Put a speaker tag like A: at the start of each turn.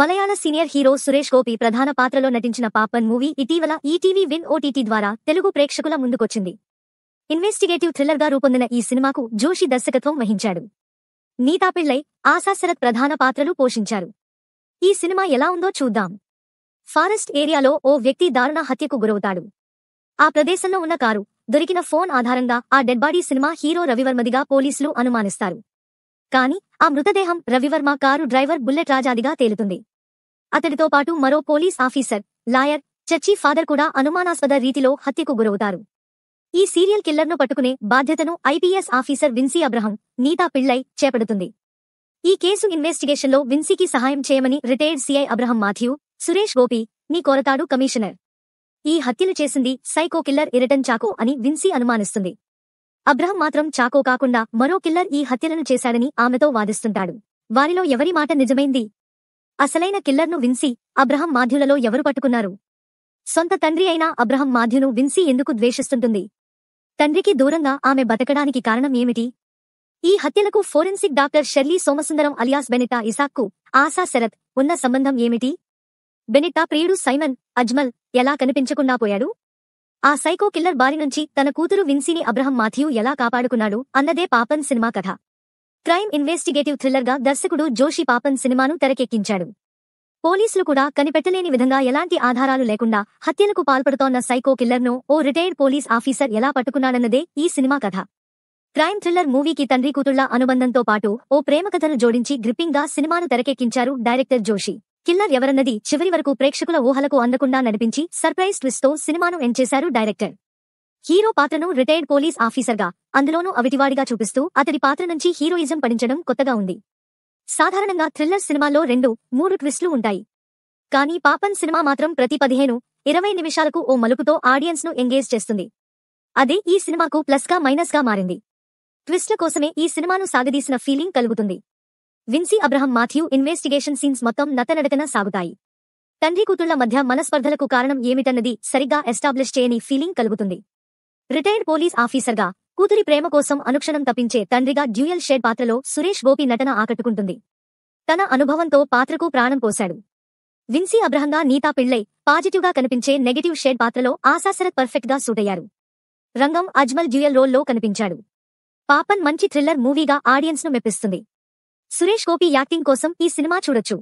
A: మలయాళ senior hero Suresh Gopi ప్రధాన పాత్రలో నటించిన పాపన్ మూవీ ఇటీవల ఈటీవీ విన్ ఓటీటీ ద్వారా తెలుగు ప్రేక్షకుల ముందుకొచ్చింది ఇన్వెస్టిగేటివ్ థ్రిల్లర్గా రూపొందిన ఈ సినిమాకు జోషి దర్శకత్వం వహించాడు నీతా పిళ్ళై ఆశాశరత్ ప్రధాన పాత్రలు పోషించారు ఈ సినిమా ఎలా ఉందో చూద్దాం ఫారెస్ట్ ఏరియాలో ఓ వ్యక్తి దారుణ హత్యకు గురవుతాడు ఆ ప్రదేశంలో ఉన్న కారు దొరికిన ఫోన్ ఆధారంగా ఆ డెడ్బాడీ సినిమా హీరో రవివర్మదిగా పోలీసులు అనుమానిస్తారు కాని ఆ మృతదేహం రవివర్మ కారు డ్రైవర్ బుల్లెట్ రాజాదిగా తేలుతుంది అతడితో పాటు మరో police officer lawyer church father కూడా అనుమానాస్పద రీతిలో హత్యకు గురవుతారు ఈ సీరియల్ కిల్లర్ను పట్టుకునే బాధ్యతను ఐపీఎస్ ఆఫీసర్ విన్సీ అబ్రహం నీతా పిళ్లై చేపడుతుంది ఈ కేసు ఇన్వెస్టిగేషన్లో విన్సీకి సహాయం చేయమని రిటైర్డ్ సీఐ అబ్రహం మాథ్యూ సురేష్ గోపి నీ కోరతాడు కమిషనర్ ఈ హత్యలు చేసింది సైకో కిల్లర్ ఇరటన్ చాకో అని విన్సీ అనుమానిస్తుంది అబ్రహం మాత్రం చాకో కాకుండా మరో కిల్లర్ ఈ హత్యలను చేశాడని ఆమెతో వాదిస్తుంటాడు వారిలో ఎవరి మాట నిజమైంది అసలైన కిల్లర్ను విన్సీ అబ్రహం మాధ్యులలో ఎవరు పట్టుకున్నారు సొంత తండ్రి అయిన అబ్రహం మాధ్యును విన్సీ ఎందుకు ద్వేషిస్తుంటుంది తండ్రికి దూరంగా ఆమె బతకడానికి కారణం ఏమిటి ఈ హత్యలకు forensic doctor Sherly Somasundaram alias Benita ఇసాక్కు ఆశా శరత్ ఉన్న సంబంధం ఏమిటి బెనిటా ప్రియుడు సైమన్ అజ్మల్ ఎలా కనిపించకుండా పోయాడు ఆ సైకో కిల్లర్ బారి నుంచి తన కూతురు విన్సీని అబ్రహం మాథ్యూ ఎలా కాపాడుకున్నాడు అన్నదే పాపన్ సినిమా కథ క్రైమ్ ఇన్వెస్టిగేటివ్ థ్రిల్లర్గా దర్శకుడు జోషి పాపన్ సినిమాను తెరకెక్కించాడు పోలీసులు కూడా కనిపెట్టలేని విధంగా ఎలాంటి ఆధారాలు లేకుండా హత్యలకు పాల్పడుతోన్న సైకో కిల్లర్ను ఓ రిటైర్డ్ పోలీస్ ఆఫీసర్ ఎలా పట్టుకున్నాడన్నదే ఈ సినిమా కథ క్రైమ్ థ్రిల్లర్ మూవీకి తండ్రి కూతుళ్ల అనుబంధంతో పాటు ఓ ప్రేమ కథను జోడించి గ్రిప్పింగ్గా సినిమాను తెరకెక్కించారు డైరెక్టర్ జోషి కిల్లర్ ఎవరన్నది చివరి వరకు ప్రేక్షకుల ఊహలకు అందకుండా నడిపించి సర్ప్రైజ్ ట్విస్ట్తో సినిమాను ఎండ్ చేశారు డైరెక్టర్ హీరో పాత్రను రిటైర్డ్ పోలీస్ ఆఫీసర్గా అందులోనూ అవిటివాడిగా చూపిస్తూ అతడి పాత్ర నుంచి హీరోయిజం పడించడం కొత్తగా ఉంది సాధారణంగా థ్రిల్లర్ సినిమాల్లో రెండు మూడు ట్విస్ట్లు ఉంటాయి కానీ పాపన్ సినిమా మాత్రం ప్రతి పదిహేను ఇరవై నిమిషాలకు ఓ మలుపుతో ఆడియన్స్ ను ఎంగేజ్ చేస్తుంది అదే ఈ సినిమాకు ప్లస్గా మైనస్గా మారింది ట్విస్ట్ల కోసమే ఈ సినిమాను సాగదీసిన ఫీలింగ్ కలుగుతుంది విన్సీ అబ్రహం మాథ్యూ ఇన్వెస్టిగేషన్ సీన్స్ మొత్తం నతనడతన సాగుతాయి తండ్రి కూతుళ్ల మధ్య మనస్పర్ధలకు కారణం ఏమిటన్నది సరిగ్గా ఎస్టాబ్లిష్ చేయని ఫీలింగ్ కలుగుతుంది రిటైర్డ్ పోలీస్ ఆఫీసర్గా కూతురి ప్రేమ కోసం అనుక్షణం తప్పించే తండ్రిగా డ్యూయల్ షేడ్ పాత్రలో సురేష్ గోపి నటన ఆకట్టుకుంటుంది తన అనుభవంతో పాత్రకు ప్రాణం పోశాడు విన్సీ అబ్రహంగా నీతా పిళ్లై పాజిటివ్గా కనిపించే నెగిటివ్ షేడ్ పాత్రలో ఆశాశరత్ పర్ఫెక్ట్గా సూటయ్యారు రంగం అజ్మల్ డ్యూయల్ రోల్లో కనిపించాడు పాపన్ మంచి థ్రిల్లర్ మూవీగా ఆడియన్స్ను మెప్పిస్తుంది సురేష్ గోపి యాక్టింగ్ కోసం ఈ సినిమా చూడొచ్చు